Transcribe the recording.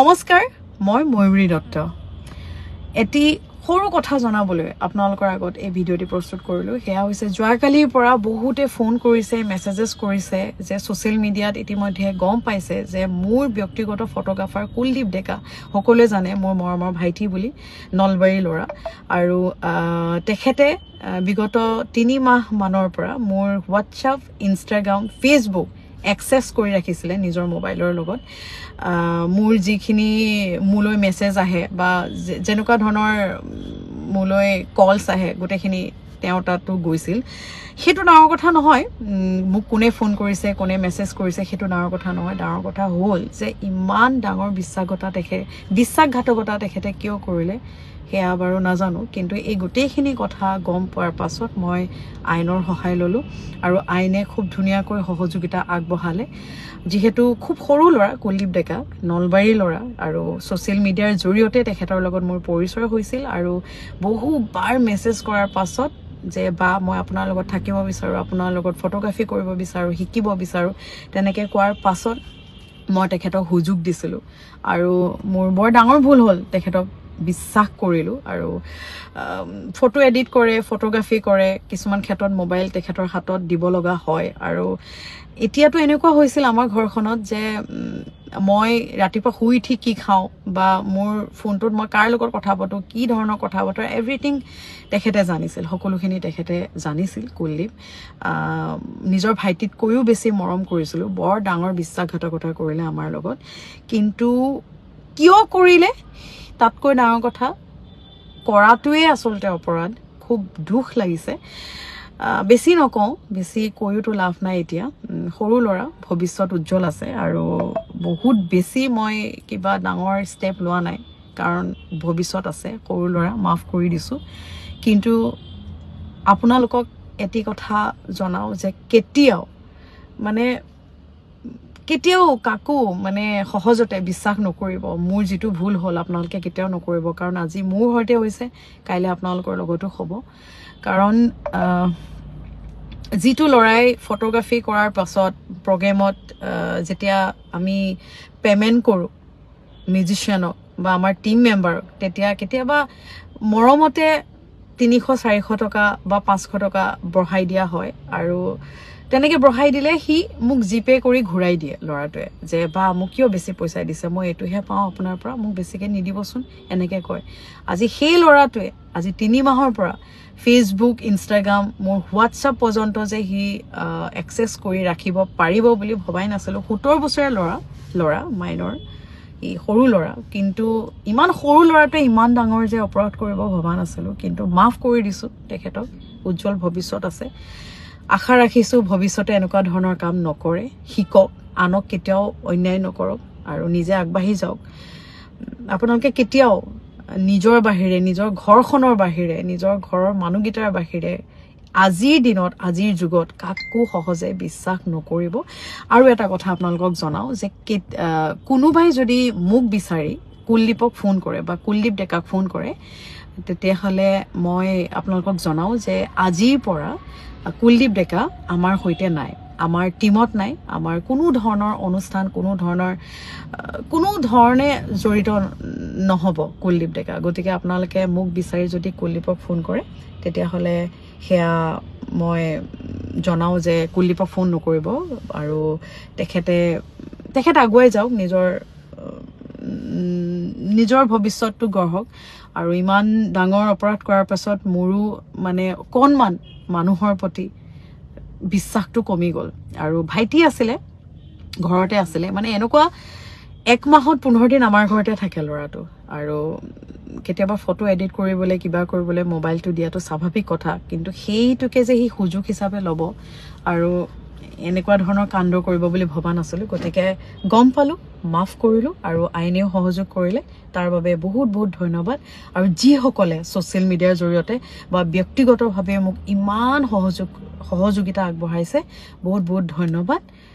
নমস্কাৰ মই ময়ুৰী দত্ত এটি সৰু কথা জনাবলৈ আপোনালোকৰ আগত এই ভিডিঅ'টি প্ৰস্তুত কৰিলোঁ সেয়া হৈছে যোৱাকালিৰ পৰা বহুতে ফোন কৰিছে মেছেজেছ কৰিছে যে ছ'চিয়েল মিডিয়াত ইতিমধ্যে গম পাইছে যে মোৰ ব্যক্তিগত ফটোগ্ৰাফাৰ কুলদীপ ডেকা সকলোৱে জানে মোৰ মৰমৰ ভাইটি বুলি নলবাৰীৰ ল'ৰা আৰু তেখেতে বিগত তিনিমাহমানৰ পৰা মোৰ হোৱাটছআপ ইনষ্টাগ্ৰাম ফেচবুক একচেছ কৰি ৰাখিছিলে নিজৰ মোবাইলৰ লগত মোৰ যিখিনি মোলৈ মেছেজ আহে বা যেনেকুৱা ধৰণৰ মোলৈ কলছ আহে গোটেইখিনি তেওঁ তাতো গৈছিল সেইটো ডাঙৰ কথা নহয় মোক কোনে ফোন কৰিছে কোনে মেছেজ কৰিছে সেইটো ডাঙৰ কথা নহয় ডাঙৰ কথা হ'ল যে ইমান ডাঙৰ বিশ্বাসঘতা তেখেতে বিশ্বাসঘাতকতা তেখেতে কিয় কৰিলে সেয়া বাৰু নাজানো কিন্তু এই গোটেইখিনি কথা গম পোৱাৰ পাছত মই আইনৰ সহায় ল'লোঁ আৰু আইনে খুব ধুনীয়াকৈ সহযোগিতা আগবঢ়ালে যিহেতু খুব সৰু ল'ৰা কুলদীপ ডেকা নলবাৰীৰ ল'ৰা আৰু ছ'চিয়েল মিডিয়াৰ জৰিয়তে তেখেতৰ লগত মোৰ পৰিচয় হৈছিল আৰু বহুবাৰ মেছেজ কৰাৰ পাছত যে বা মই আপোনাৰ লগত থাকিব বিচাৰোঁ আপোনাৰ লগত ফটোগ্ৰাফি কৰিব বিচাৰোঁ শিকিব বিচাৰোঁ তেনেকৈ কোৱাৰ পাছত মই তেখেতক সুযোগ দিছিলোঁ আৰু মোৰ বৰ ডাঙৰ ভুল হ'ল তেখেতক বিশ্বাস কৰিলোঁ আৰু ফটো এডিট কৰে ফটোগ্ৰাফি কৰে কিছুমান ক্ষেত্ৰত মোবাইল তেখেতৰ হাতত দিব লগা হয় আৰু এতিয়াতো এনেকুৱা হৈছিল আমাৰ ঘৰখনত যে মই ৰাতিপুৱা শুই উঠি কি খাওঁ বা মোৰ ফোনটোত মই কাৰ লগত কথা পাতোঁ কি ধৰণৰ কথা পাতোঁ এভৰিথিং তেখেতে জানিছিল সকলোখিনি তেখেতে জানিছিল কুলদীপ নিজৰ ভাইটিতকৈও বেছি মৰম কৰিছিলোঁ বৰ ডাঙৰ বিশ্বাসঘাতকতা কৰিলে আমাৰ লগত কিন্তু কিয় কৰিলে তাতকৈ ডাঙৰ কথা কৰাটোৱেই আচলতে অপৰাধ খুব দুখ লাগিছে বেছি নকওঁ বেছি কৈওতো লাভ নাই এতিয়া সৰু ল'ৰা ভৱিষ্যত উজ্জ্বল আছে আৰু বহুত বেছি মই কিবা ডাঙৰ ষ্টেপ লোৱা নাই কাৰণ ভৱিষ্যত আছে সৰু ল'ৰা মাফ কৰি দিছোঁ কিন্তু আপোনালোকক এটি কথা জনাওঁ যে কেতিয়াও মানে কেতিয়াও কাকো মানে সহজতে বিশ্বাস নকৰিব মোৰ যিটো ভুল হ'ল আপোনালোকে কেতিয়াও নকৰিব কাৰণ আজি মোৰ সৈতে হৈছে কাইলৈ আপোনালোকৰ লগতো হ'ব কাৰণ যিটো ল'ৰাই ফটোগ্ৰাফী কৰাৰ পাছত প্ৰগ্ৰেমত যেতিয়া আমি পে'মেণ্ট কৰোঁ মিউজিচিয়ানক বা আমাৰ টীম মেম্বাৰক তেতিয়া কেতিয়াবা মৰমতে তিনিশ চাৰিশ টকা বা পাঁচশ টকা বঢ়াই দিয়া হয় আৰু তেনেকে বঢ়াই দিলে সি মোক জিপে কৰি ঘূৰাই দিয়ে ল'ৰাটোৱে যে বা মোক কিয় বেছি পইচা দিছে মই এইটোহে পাওঁ আপোনাৰ পৰা মোক বেছিকে নিদিবচোন এনেকে কয় আজি সেই ল'ৰাটোৱে আজি মাহৰ পৰা ফেচবুক ইনষ্টাগ্ৰাম মোৰ হোৱাটছআপ পৰ্যন্ত যে সি একচেছ কৰি ৰাখিব পাৰিব বুলি ভবাই নাছিলোঁ সোতৰ বছৰীয়া ল'ৰা ল'ৰা মাইনৰ এই সৰু ল'ৰা কিন্তু ইমান সৰু ল'ৰাটোৱে ইমান ডাঙৰ যে অপৰাধ কৰিব ভবা নাছিলোঁ কিন্তু মাফ কৰি দিছোঁ তেখেতক উজ্জ্বল ভৱিষ্যত আছে আশা ৰাখিছোঁ ভৱিষ্যতে এনেকুৱা ধৰণৰ কাম নকৰে শিকক আনক কেতিয়াও অন্যায় নকৰক আৰু নিজে আগবাঢ়ি যাওক আপোনালোকে কেতিয়াও নিজৰ বাহিৰে নিজৰ ঘৰখনৰ বাহিৰে নিজৰ ঘৰৰ মানুহকেইটাৰ বাহিৰে আজিৰ দিনত আজিৰ যুগত কাকো সহজে বিশ্বাস নকৰিব আৰু এটা কথা আপোনালোকক জনাওঁ যে কোনোবাই যদি মোক বিচাৰি কুলদীপক ফোন কৰে বা কুলদীপ ডেকাক ফোন কৰে তেতিয়াহ'লে মই আপোনালোকক জনাওঁ যে আজিৰ পৰা কুলদীপ ডেকা আমাৰ সৈতে নাই আমাৰ টীমত নাই আমাৰ কোনো ধৰণৰ অনুষ্ঠান কোনো ধৰণৰ কোনো ধৰণে জড়িত নহ'ব কুলদীপ ডেকা গতিকে আপোনালোকে মোক বিচাৰি যদি কুলদীপক ফোন কৰে তেতিয়াহ'লে সেয়া মই জনাওঁ যে কুলদীপক ফোন নকৰিব আৰু তেখেতে তেখেত আগুৱাই যাওক নিজৰ নিজৰ ভৱিষ্যতটো গঢ়ক আৰু ইমান ডাঙৰ অপৰাধ কৰাৰ পাছত মোৰো মানে অকণমান মানুহৰ প্ৰতি বিশ্বাসটো কমি গ'ল আৰু ভাইটি আছিলে ঘৰতে আছিলে মানে এনেকুৱা এক মাহত পোন্ধৰ দিন আমাৰ ঘৰতে থাকে ল'ৰাটো আৰু কেতিয়াবা ফটো এডিট কৰিবলৈ কিবা কৰিবলৈ মোবাইলটো দিয়াটো স্বাভাৱিক কথা কিন্তু সেইটোকে যে সি সুযোগ হিচাপে ল'ব আৰু এনেকুৱা ধৰণৰ কাণ্ড কৰিব বুলি ভবা নাছিলোঁ গতিকে গম পালোঁ মাফ কৰিলোঁ আৰু আইনেও সহযোগ কৰিলে তাৰ বাবে বহুত বহুত ধন্যবাদ আৰু যিসকলে ছ'চিয়েল মিডিয়াৰ জৰিয়তে বা ব্যক্তিগতভাৱে মোক ইমান সহযোগ সহযোগিতা আগবঢ়াইছে বহুত বহুত ধন্যবাদ